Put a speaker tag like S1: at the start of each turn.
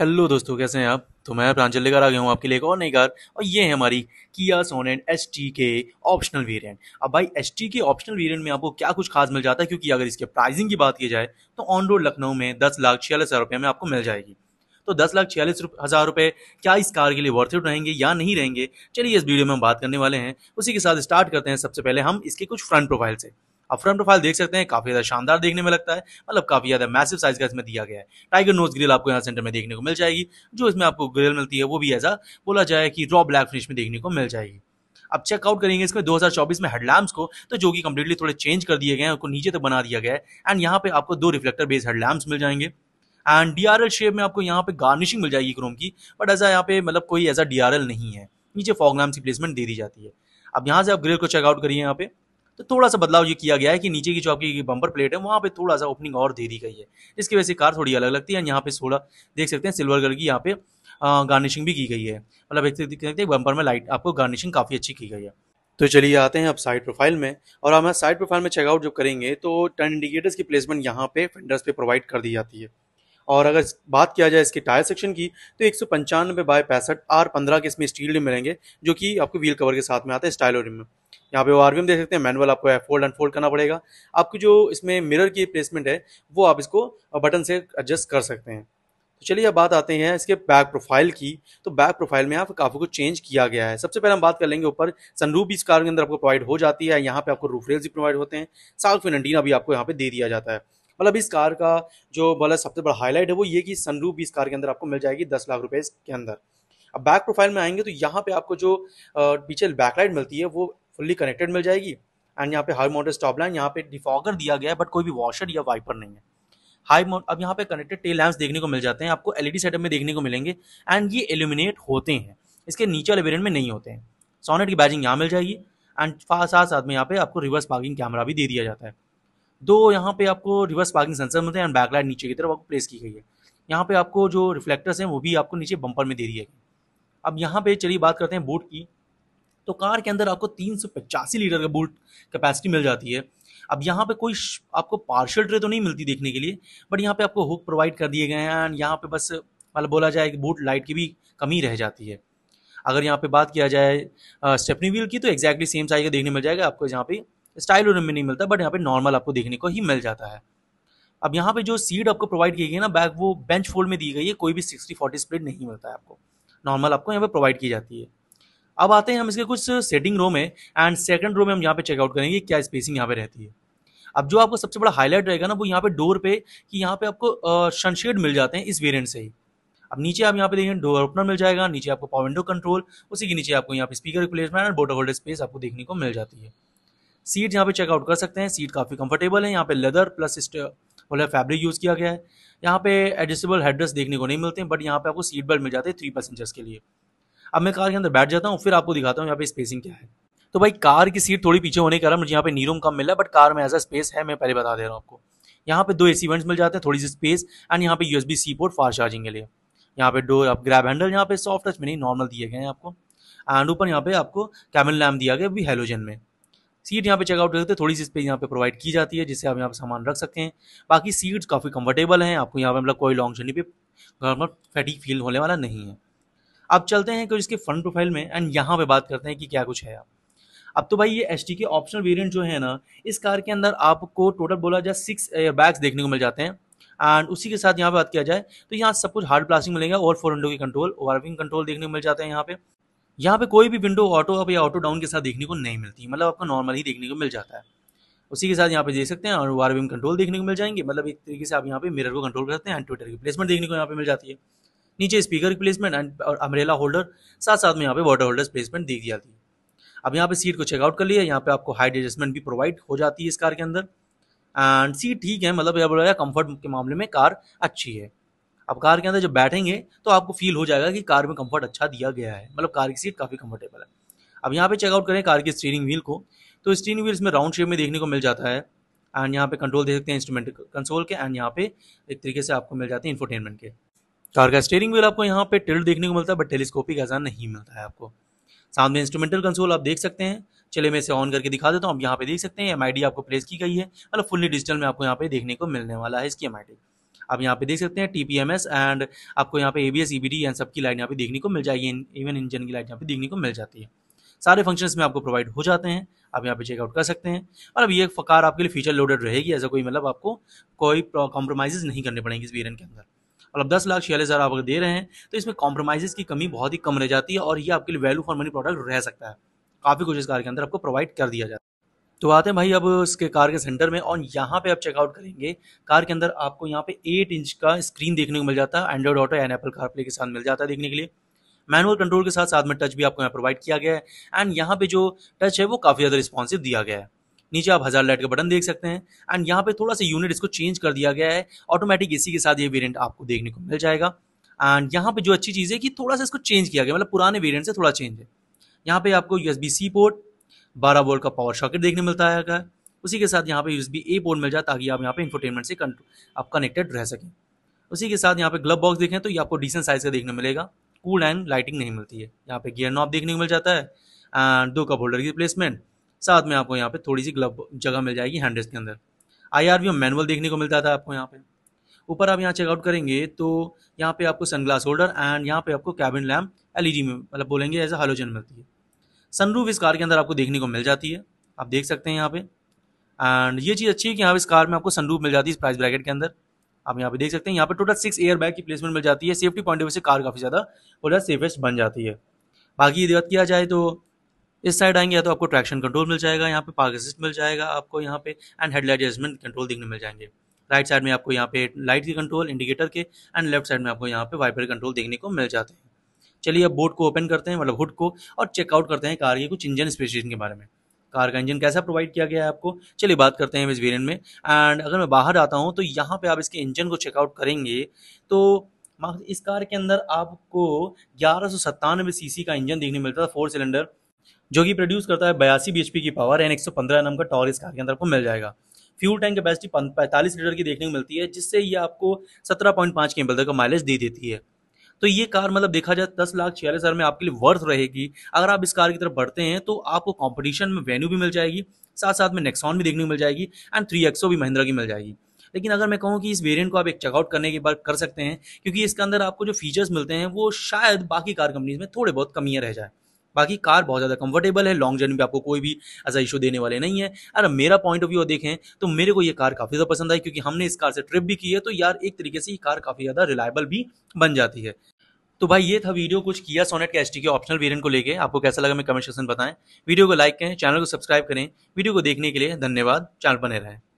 S1: hello दोस्तों कैसे हैं आप तो मैं प्रांचल लेकर आ गया हूँ आपके लिए एक और नई कार और ये है हमारी Kia Sonet S T K optional variant अब भाई S T K optional variant में आपको क्या कुछ खास मिल जाता है क्योंकि अगर इसके प्राइसिंग की बात की जाए तो ऑन रोड लखनऊ में दस लाख छियालीस हज़ार रुपये में आपको मिल जाएगी तो दस लाख छियालीस हज़ार रुपये क्या इस कार के लिए वर्थ इट रहेंगे या नहीं रहेंगे चलिए इस वीडियो में हम बात करने वाले हैं उसी के साथ स्टार्ट करते हैं सबसे पहले हम इसके कुछ फ्रंट प्रोफाइल से आप फ्रंट प्रोफाइल देख सकते हैं काफी ज्यादा शानदार देखने में लगता है मतलब काफी ज्यादा मैसिव साइज का इसमें दिया गया है टाइगर नोज ग्रिल आपको यहाँ सेंटर में देखने को मिल जाएगी जो इसमें आपको ग्रिल मिलती है वो भी ऐसा बोला जाए कि रॉ ब्लैक फिनिश में देखने को मिल जाएगी अब चेकआउट करेंगे इसमें 2024 में हेडलैम्प्स को तो जो कि कम्प्लीटली थोड़े चेंज कर दिए गए हैं उनको नीचे तक तो बना दिया गया है एंड यहाँ पे आपको दो रिफ्लेक्टर बेस्ड हेडलैम्प्स मिल जाएंगे and D R L shape में आपको यहाँ पे गार्निशिंग मिल जाएगी क्रोम की बट ऐसा यहाँ पे मतलब कोई ऐसा डी आर एल नहीं है नीचे फॉग लैम्प्स की प्लेसमेंट दे दी जाती है अब यहाँ से आप ग्रिल को चेकआउट करिए यहाँ पे तो थोड़ा सा बदलाव ये किया गया है कि नीचे की जो आपकी बंपर प्लेट है वहाँ पे थोड़ा सा ओपनिंग और दे दी गई है जिसकी वजह से कार थोड़ी अलग लगती है यहाँ पे थोड़ा देख सकते हैं सिल्वर कलर की यहाँ पे गार्निशिंग भी की गई है मतलब एक सकते हैं बंपर में लाइट आपको गार्निशिंग काफ़ी अच्छी की गई है तो चलिए आते हैं अब साइड प्रोफाइल में और हम साइड प्रोफाइल में चेकआउट जब करेंगे तो टर्न इंडिकेटर्स की प्लेसमेंट यहाँ पे फेंडर्स पे प्रोवाइड कर दी जाती है और अगर बात किया जाए इसके टायर सेक्शन की तो एक सौ पंचानवे बाय पैंसठ आर पंद्रह के इसमें स्टील रिम मिलेंगे जो कि आपको व्हील कवर के साथ में आता है स्टाइल रिम में यहाँ पे वो आरवीएम देख सकते हैं मैनुअल आपको फोल्ड अनफोल्ड करना पड़ेगा आपको जो इसमें मिरर की प्लेसमेंट है वो आप इसको बटन से एडजस्ट कर सकते हैं तो चलिए अब बात आते हैं इसके बैक प्रोफाइल की तो बैक प्रोफाइल में आप काफ़ी कुछ चेंज किया गया है सबसे पहले हम बात कर लेंगे ऊपर सनरूफ भी इस कार के अंदर आपको प्रोवाइड हो जाती है यहाँ पे आपको रूफ रेल्स भी प्रोवाइड होते हैं साउथ फिन एंटीना भी आपको यहाँ पे दे दिया जाता है मतलब इस कार का जो मतलब सबसे बड़ा हाईलाइट है वो ये कि सनरूफ भी इस कार के अंदर आपको मिल जाएगी दस लाख रुपए के अंदर अब बैक प्रोफाइल में आएंगे तो यहाँ पे आपको जो पीछे बैकलाइट मिलती है वो फुल्ली कनेक्टेड मिल जाएगी एंड यहाँ पे हाई मोटर स्टॉप लाइन यहाँ पे डिफॉगर दिया गया है बट कोई भी वॉशर या वाइपर नहीं है हाई मोट अब यहाँ पे कनेक्टेड टेल लैम्प देखने को मिल जाते हैं आपको एलईडी सेटअप e में देखने को मिलेंगे एंड ये एल्यूमिनेट होते हैं इसके नीचे वाले वेरियंट में नहीं होते हैं सोनेट की बैजिंग यहाँ मिल जाएगी एंड साथ साथ में यहाँ पे आपको रिवर्स पार्किंग कैमरा भी दे दिया जाता है दो यहाँ पे आपको रिवर्स पार्किंग सेंसर मिलते हैं एंड बैकलाइट नीचे की तरफ आपको प्लेस की गई है यहाँ पे आपको जो रिफ्लेक्टर्स हैं वो भी आपको नीचे बम्पर में दे दिए अब यहाँ पे चलिए बात करते हैं बूट की तो कार के अंदर आपको तीन लीटर का बूट कैपेसिटी मिल जाती है अब यहाँ पे कोई आपको पार्शल ट्रे तो नहीं मिलती देखने के लिए बट यहाँ पे आपको हुक प्रोवाइड कर दिए गए हैं एंड यहाँ पे बस मतलब बोला जाए कि बूट लाइट की भी कमी रह जाती है अगर यहाँ पे बात किया जाए स्टेपनी व्हील की तो एक्जैक्टली सेम साइज का देखने मिल जाएगा आपको यहाँ पे स्टाइल रूम में नहीं मिलता बट यहाँ पे नॉर्मल आपको देखने को ही मिल जाता है अब यहाँ पे जो सीट आपको प्रोवाइड की गई है ना बैग वो बेंच फोल्ड में दी गई है कोई भी सिक्सटी फोर्टी स्प्लिट नहीं मिलता है आपको नॉर्मल आपको यहाँ पे प्रोवाइड की जाती है अब आते हैं हम इसके कुछ सेटिंग रो में एंड सेकंड रो में हम यहाँ पे चेकआउट करेंगे क्या स्पेसिंग यहाँ पे रहती है अब जो आपको सबसे बड़ा हाईलाइट रहेगा ना वो यहाँ पे डोर पे कि यहाँ पे आपको सनशेड मिल जाते हैं इस वेरियंट से ही अब नीचे आप यहाँ पे देखें डोर ओपनर मिल जाएगा नीचे आपको पावर विंडो कंट्रोल उसी के नीचे आपको यहाँ पे स्पीकर प्लेसमेंट और बोटर होल्डर स्पेस आपको देखने को मिल जाती है सीट यहाँ पे चेकआउट कर सकते हैं सीट काफ़ी कंफर्टेबल है यहाँ पे लेदर प्लस बोले फैब्रिक यूज़ किया गया है यहाँ पे एडजस्टेबल हेडरेस्ट देखने को नहीं मिलते हैं बट यहाँ पे आपको सीट बेल्ट मिल जाते हैं थ्री पैसेंजर्स के लिए अब मैं कार के अंदर बैठ जाता हूँ फिर आपको दिखाता हूँ यहाँ पे स्पेसिंग क्या है तो भाई कार की सीट थोड़ी पीछे होने के कारण मुझे यहाँ पे नीरूम कम मिला बट कार में ऐसा स्पेस है मैं पहले बता दे रहा हूँ आपको यहाँ पे दो ए सी मिल जाते हैं थोड़ी सी स्पेस एंड यहाँ पे U C port fast charging के लिए यहाँ पे डोर आप ग्रैब हैंडल यहाँ पे सॉफ्ट टच में नहीं नॉर्मल दिए गए हैं आपको एंड ऊपर यहाँ पे आपको कैमिल लैम्प दिया गया भी हेलोजन में सीट यहाँ पे चेकआउट करते थोड़ी सी स्पेस यहाँ पे प्रोवाइड की जाती है जिससे आप यहाँ पे सामान रख सकते हैं बाकी सीट्स काफ़ी कंफर्टेबल हैं आपको यहाँ पे मतलब कोई लॉन्ग जर्नी पे मतलब फैटी फील होने वाला नहीं है अब चलते हैं कुछ इसके फ्रंट प्रोफाइल में एंड यहाँ पे बात करते हैं कि क्या कुछ है आप अब तो भाई ये एस के ऑप्शनल वेरियंट जो है ना इस कार के अंदर आपको टोटल बोला जाए सिक्स बैग्स देखने को मिल जाते हैं एंड उसी के साथ यहाँ पे बात किया जाए तो यहाँ सब कुछ हार्ड प्लास्टिक मिलेगा और फोर विंडो की कंट्रोल ओवरविंग कंट्रोल देखने को मिल जाते हैं यहाँ पे यहाँ पे कोई भी विंडो ऑटो अप या ऑटो डाउन के साथ देखने को नहीं मिलती मतलब आपको नॉर्मल ही देखने को मिल जाता है उसी के साथ यहाँ पे देख सकते हैं और वार कंट्रोल देखने को मिल जाएंगे मतलब एक तरीके से आप यहाँ पे मिरर को कंट्रोल कर सकते हैं एंड ट्विटर की प्लेसमेंट देखने को यहाँ पे मिल जाती है नीचे स्पीकर की प्लेसमेंट एंड और अमरेला होल्डर साथ साथ में यहाँ पे वाटर होल्डर्स प्लेसमेंट देख दी जाती है अब यहाँ पे सीट को चेकआउट कर लिया यहाँ पे आपको हाइट एडजस्टमेंट भी प्रोवाइड हो जाती है इस कार के अंदर एंड सीट ठीक है मतलब यह बोला जाए कंफर्ट के मामले में कार अच्छी है आप कार के अंदर जब बैठेंगे तो आपको फील हो जाएगा कि कार में कंफर्ट अच्छा दिया गया है मतलब कार की सीट काफ़ी कंफर्टेबल है अब यहाँ पे चेकआउट करें कार की स्टीयरिंग व्हील को तो स्टीयरिंग व्हील इसमें राउंड शेप में देखने को मिल जाता है एंड यहाँ पे कंट्रोल दे सकते हैं इंस्ट्रूमेंट कंसोल के एंड यहाँ पे एक तरीके से आपको मिल जाते हैं इन्फोटेनमेंट के कार का स्टीयरिंग व्हील आपको यहाँ पे टिल्ट देखने को मिलता है बट टेलीस्कोपिक ऐसा नहीं मिलता है आपको साथ में इंस्ट्रूमेंटल कंसोल आप देख सकते हैं चले मैं इसे ऑन करके दिखा देता हूँ आप यहाँ पे देख सकते हैं एम आपको प्लेस की गई है मतलब फुल्ली डिजिटल में आपको यहाँ पे देखने को मिलने वाला है इसकी एम आई आप यहाँ पे देख सकते हैं T P M S and आपको यहाँ पे A B S E B D and सबकी लाइट यहाँ पे देखने को मिल जाएगी इवन इंजन की लाइट यहाँ पे देखने को मिल जाती है सारे फंक्शन में आपको प्रोवाइड हो जाते हैं आप यहाँ पे चेकआउट कर सकते हैं और अब ये कार आपके लिए फीचर लोडेड रहेगी ऐसा कोई मतलब आपको कोई कॉम्प्रोमाइज़ नहीं करने पड़ेंगे इस वीरन के अंदर और अब दस लाख छियालीस हज़ार आप अगर दे रहे हैं तो इसमें कॉम्प्रोमाइज़ की कमी बहुत ही कम रह जाती है और ये आपके लिए वैल्यू फॉर मनी प्रोडक्ट रह सकता है काफ़ी कुछ इस कार के अंदर आपको प्रोवाइड कर दिया जाता है तो आते हैं भाई अब इसके कार के सेंटर में और यहाँ पे आप चेकआउट करेंगे कार के अंदर आपको यहाँ पे एट इंच का स्क्रीन देखने को मिल जाता है Android auto and Apple CarPlay के साथ मिल जाता है देखने के लिए मैनुअल कंट्रोल के साथ साथ में टच भी आपको यहाँ प्रोवाइड किया गया है एंड यहाँ पे जो टच है वो काफ़ी ज़्यादा रिस्पॉन्सिव दिया गया है नीचे आप हज़ार लाइट का बटन देख सकते हैं एंड यहाँ पे थोड़ा सा यूनिट इसको चेंज कर दिया गया है ऑटोमेटिक एसी के साथ ये वेरिएंट आपको देखने को मिल जाएगा एंड यहाँ पे जो अच्छी चीज़ है कि थोड़ा सा इसको चेंज किया गया मतलब पुराने वेरिएंट से थोड़ा चेंज है यहाँ पे आपको यू सी पोर्ट बारह वोल्ट का पावर सॉकेट देखने मिलता है उसी के साथ यहाँ पे यूएसबी ए पोर्ट मिल जाए ताकि आप यहाँ पे इंफोटेनमेंट से आप कनेक्टेड रह सकें उसी के साथ यहाँ पे ग्लब बॉक्स देखें तो ये आपको डिसेंट साइज का देखने मिलेगा कूल एंड लाइटिंग नहीं मिलती है यहाँ पे गियर नॉब देखने को मिल जाता है एंड दो कप होल्डर की प्लेसमेंट साथ में आपको यहाँ पे थोड़ी सी ग्लब जगह मिल जाएगी हैंडल्स के अंदर आई आर मैनुअल देखने को मिलता था आपको यहाँ पे ऊपर आप यहाँ चेकआउट करेंगे तो यहाँ पे आपको सनग्लास होल्डर एंड यहाँ पे आपको कैबिन लैम्प एलईडी में मतलब बोलेंगे एज ए हलोजन मिलती है सनरूफ इस कार के अंदर आपको देखने को मिल जाती है आप देख सकते हैं यहाँ पे एंड ये चीज़ अच्छी है कि यहाँ इस कार में आपको सनरूफ मिल जाती है इस प्राइस ब्रैकेट के अंदर आप यहाँ पे देख सकते हैं यहाँ पे टोटल सिक्स एयर बैग की प्लेसमेंट मिल जाती है सेफ्टी पॉइंट ऑफ व्यू से कार काफ़ी ज़्यादा और सेफेस्ट बन जाती है बाकी यदि बात किया जाए तो इस साइड आएंगे या तो आपको ट्रैक्शन कंट्रोल मिल जाएगा यहाँ पे पार्क असिस्ट मिल जाएगा आपको यहाँ पे एंड हेडलाइट एडजस्टमेंट कंट्रोल देखने मिल जाएंगे राइट साइड में आपको यहाँ पे लाइट के कंट्रोल इंडिकेटर के एंड लेफ्ट साइड में आपको यहाँ पे वाइपर कंट्रोल देखने को मिल जाते हैं चलिए अब बोर्ड को ओपन करते हैं मतलब हुड को और चेकआउट करते हैं कार के कुछ इंजन स्पेसिफिकेशन के बारे में कार का इंजन कैसा प्रोवाइड किया गया है आपको चलिए बात करते हैं इस वेरियंट में एंड अगर मैं बाहर आता हूँ तो यहाँ पर आप इसके इंजन को चेकआउट करेंगे तो इस कार के अंदर आपको ग्यारह सी का इंजन देखने मिलता है फोर सिलेंडर जो कि प्रोड्यूस करता है बयासी बी की पावर एन एक सौ पंद्रह एम का टॉर इस कार के अंदर आपको मिल जाएगा फ्यूल टैंक कैपेसिटी पैंतालीस लीटर की देखने को मिलती है जिससे ये आपको सत्रह पॉइंट पाँच के एम तक का माइलेज दे देती है तो ये कार मतलब देखा जाए दस लाख छियालीस हज़ार में आपके लिए वर्थ रहेगी अगर आप इस कार की तरफ बढ़ते हैं तो आपको कॉम्पिटिशन में वेन्यू भी मिल जाएगी साथ साथ में नेक्सॉन भी देखने को मिल जाएगी एंड थ्री एक्सो भी महिंद्रा की मिल जाएगी लेकिन अगर मैं कहूँ कि इस वेरिएंट को आप एक चेकआउट करने के बाद कर सकते हैं क्योंकि इसके अंदर आपको जो फीचर्स मिलते हैं वो शायद बाकी कार कंपनीज में थोड़े बहुत कमियाँ रह जाए बाकी कार बहुत ज़्यादा कंफर्टेबल है लॉन्ग जर्नी पे आपको कोई भी ऐसा इशू देने वाले नहीं है अगर मेरा पॉइंट ऑफ व्यू देखें तो मेरे को ये कार काफ़ी ज़्यादा पसंद आई क्योंकि हमने इस कार से ट्रिप भी की है तो यार एक तरीके से ये कार काफ़ी ज़्यादा रिलायबल भी बन जाती है तो भाई ये था वीडियो कुछ किया सोनेट के एस के ऑप्शनल वेरियंट को लेके आपको कैसा लगा मैं कमेंट सेक्शन बताएं वीडियो को लाइक करें चैनल को सब्सक्राइब करें वीडियो को देखने के लिए धन्यवाद चैनल बने रहें